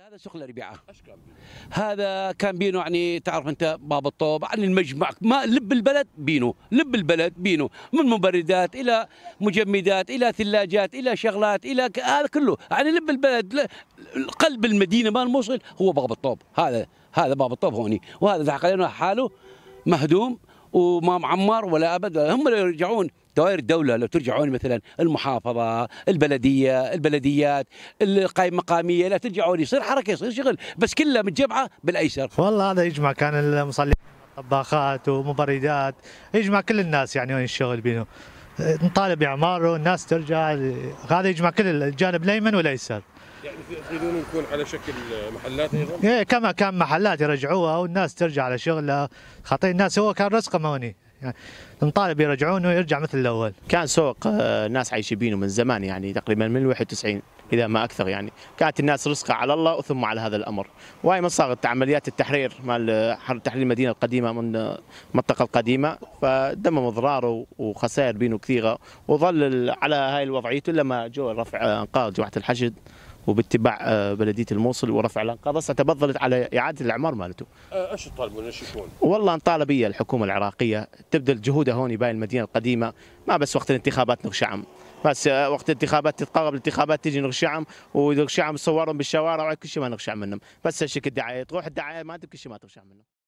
هذا سوق الاربعاء هذا كان بينو يعني تعرف انت باب الطوب عن المجمع ما لب البلد بينو لب البلد بينو من مبردات الى مجمدات الى ثلاجات الى شغلات الى هذا كله يعني لب البلد قلب المدينه مال موصل هو باب الطوب هذا هذا باب الطوب هوني وهذا حاله مهدوم وما عمار ولا ابد هم اللي يرجعون دوائر الدولة لو ترجعون مثلا المحافظة البلدية البلديات القائمة المقامية لا ترجعون يصير حركة يصير شغل بس كلها متجمعة بالأيسر والله هذا يجمع كان المصلحين طباخات ومبردات يجمع كل الناس يعني وين الشغل بينه نطالب اعماره الناس ترجع هذا يجمع كل الجانب الايمن والايسر يعني تريدون يكون على شكل محلات ايضا؟ ايه كما كان محلات يرجعوها والناس ترجع على شغلها خاطر الناس هو كان رزقه موني يعني نطالب يرجعونه ويرجع مثل الاول. كان سوق الناس آه، عايشين بينه من زمان يعني تقريبا من 91 اذا ما اكثر يعني، كانت الناس رزقها على الله ثم على هذا الامر، وهي ما صارت عمليات التحرير مال آه، حرب تحرير المدينه القديمه من المنطقه آه، القديمه فدمم اضراره وخسائر بينه كثيره وظل على هاي الوضعيه لما جو رفع انقاذ جماعه الحشد وباتباع آه، بلديه الموصل ورفع الانقاض هسه تبضلت على اعاده الاعمار مالته. آه، ايش تطالبون ايش يكون؟ والله نطالب هي الحكومه العراقيه تبذل جهودها هون باي المدينه القديمه ما بس وقت الانتخابات نغشعم بس آه، وقت الانتخابات تتقرب الانتخابات تجي نغشعم ونغشعم صورهم بالشوارع وكل شيء ما نغشع منهم بس هالشكل الدعايه تروح الدعايه ما كل شيء ما تغشع منهم.